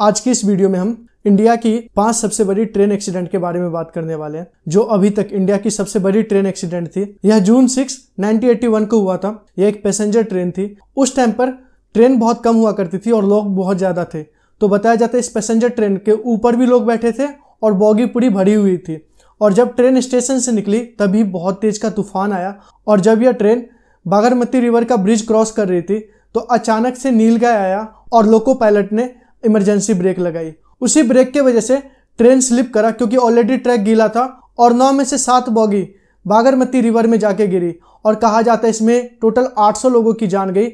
आज की इस वीडियो में हम इंडिया की पांच सबसे बड़ी ट्रेन एक्सीडेंट के बारे में बात करने वाले हैं जो अभी तक इंडिया की सबसे बड़ी ट्रेन एक्सीडेंट थी यह जून सिक्स नाइनटीन को हुआ था यह एक पैसेंजर ट्रेन थी उस टाइम पर ट्रेन बहुत कम हुआ करती थी और लोग बहुत ज़्यादा थे तो बताया जाता है इस पैसेंजर ट्रेन के ऊपर भी लोग बैठे थे और बॉगी पूरी भरी हुई थी और जब ट्रेन स्टेशन से निकली तभी बहुत तेज का तूफान आया और जब यह ट्रेन बागरमती रिवर का ब्रिज क्रॉस कर रही थी तो अचानक से नीलगाय आया और लोको पायलट ने इमरजेंसी ब्रेक लगाई उसी ब्रेक के वजह से ट्रेन स्लिप करा क्योंकि ऑलरेडी ट्रैक गीला था और नौ में से सात बॉगी बागरमती रिवर में जाके गिरी और कहा जाता है इसमें टोटल 800 लोगों की जान गई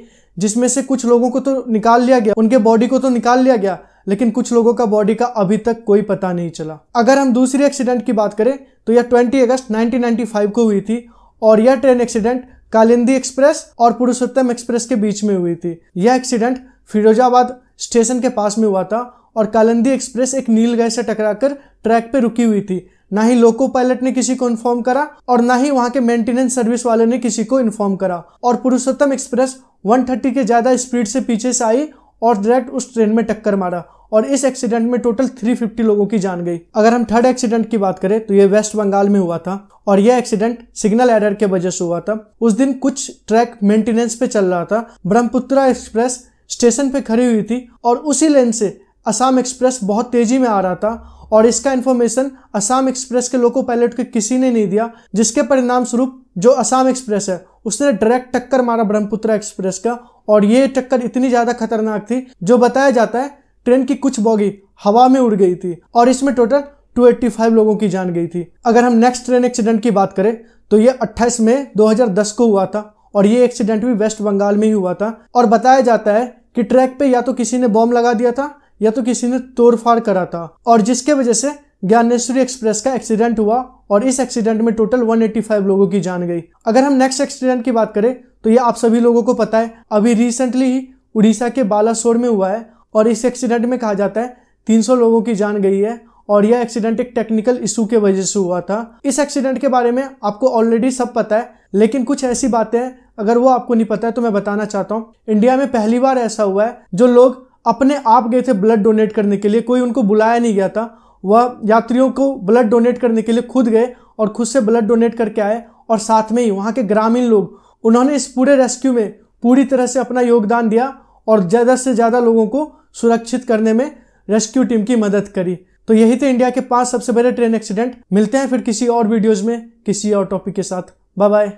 जिसमें से कुछ लोगों को तो निकाल लिया गया उनके बॉडी को तो निकाल लिया गया लेकिन कुछ लोगों का बॉडी का अभी तक कोई पता नहीं चला अगर हम दूसरी एक्सीडेंट की बात करें तो यह 20 अगस्त 1995 को हुई थी और यह ट्रेन एक्सीडेंट कालिंदी एक्सप्रेस और पुरुषोत्तम एक्सप्रेस के बीच में हुई थी यह एक्सीडेंट फिरोजाबाद स्टेशन के पास में हुआ था और कालंदी एक्सप्रेस एक नील गाय से टकराकर ट्रैक पे रुकी हुई थी ना ही लोको पायलट ने किसी को इन्फॉर्म करा और ना ही वहां के मेंटेनेंस सर्विस वाले ने किसी को इन्फॉर्म करा और पुरुषोत्तम एक्सप्रेस 130 के ज़्यादा स्पीड से पीछे से आई और डायरेक्ट उस ट्रेन में टक्कर मारा और इस एक्सीडेंट में टोटल 350 लोगों की जान गई अगर हम थर्ड एक्सीडेंट की बात करें तो यह वेस्ट बंगाल में हुआ था और यह एक्सीडेंट सिग्नल एरर के वजह से हुआ था उस दिन कुछ ट्रैक मेंटेनेंस पे चल रहा था ब्रह्मपुत्रा एक्सप्रेस स्टेशन पे खड़ी हुई थी और उसी लेन से असम एक्सप्रेस बहुत तेजी में आ रहा था और इसका इन्फॉर्मेशन असम एक्सप्रेस के लोको पायलट के किसी ने नहीं दिया जिसके परिणाम स्वरूप जो असम एक्सप्रेस है उसने डायरेक्ट टक्कर मारा ब्रह्मपुत्र एक्सप्रेस का और ये टक्कर इतनी ज़्यादा खतरनाक थी जो बताया जाता है ट्रेन की कुछ बॉगी हवा में उड़ गई थी और इसमें टोटल 285 लोगों की जान गई थी अगर हम नेक्स्ट ट्रेन एक्सीडेंट की बात करें तो ये 28 मई 2010 को हुआ था और ये एक्सीडेंट भी वेस्ट बंगाल में ही हुआ था और बताया जाता है कि ट्रैक पे या तो किसी ने बॉम्ब लगा दिया था या तो किसी ने तोड़फाड़ करा था और जिसके वजह से ज्ञानेश्वरी एक्सप्रेस का एक्सीडेंट हुआ और इस एक्सीडेंट में टोटल 185 लोगों की जान गई अगर हम नेक्स्ट एक्सीडेंट की बात करें तो ये आप सभी लोगों को पता है अभी रिसेंटली ही उड़ीसा के बालासोर में हुआ है और इस एक्सीडेंट में कहा जाता है 300 लोगों की जान गई है और यह एक्सीडेंट एक टेक्निकल इशू के वजह से हुआ था इस एक्सीडेंट के बारे में आपको ऑलरेडी सब पता है लेकिन कुछ ऐसी बातें हैं अगर वो आपको नहीं पता है तो मैं बताना चाहता हूँ इंडिया में पहली बार ऐसा हुआ है जो लोग अपने आप गए थे ब्लड डोनेट करने के लिए कोई उनको बुलाया नहीं गया था वह यात्रियों को ब्लड डोनेट करने के लिए खुद गए और खुद से ब्लड डोनेट करके आए और साथ में ही वहाँ के ग्रामीण लोग उन्होंने इस पूरे रेस्क्यू में पूरी तरह से अपना योगदान दिया और ज़्यादा से ज़्यादा लोगों को सुरक्षित करने में रेस्क्यू टीम की मदद करी तो यही थे इंडिया के पांच सबसे बड़े ट्रेन एक्सीडेंट मिलते हैं फिर किसी और वीडियोज में किसी और टॉपिक के साथ बाय बाय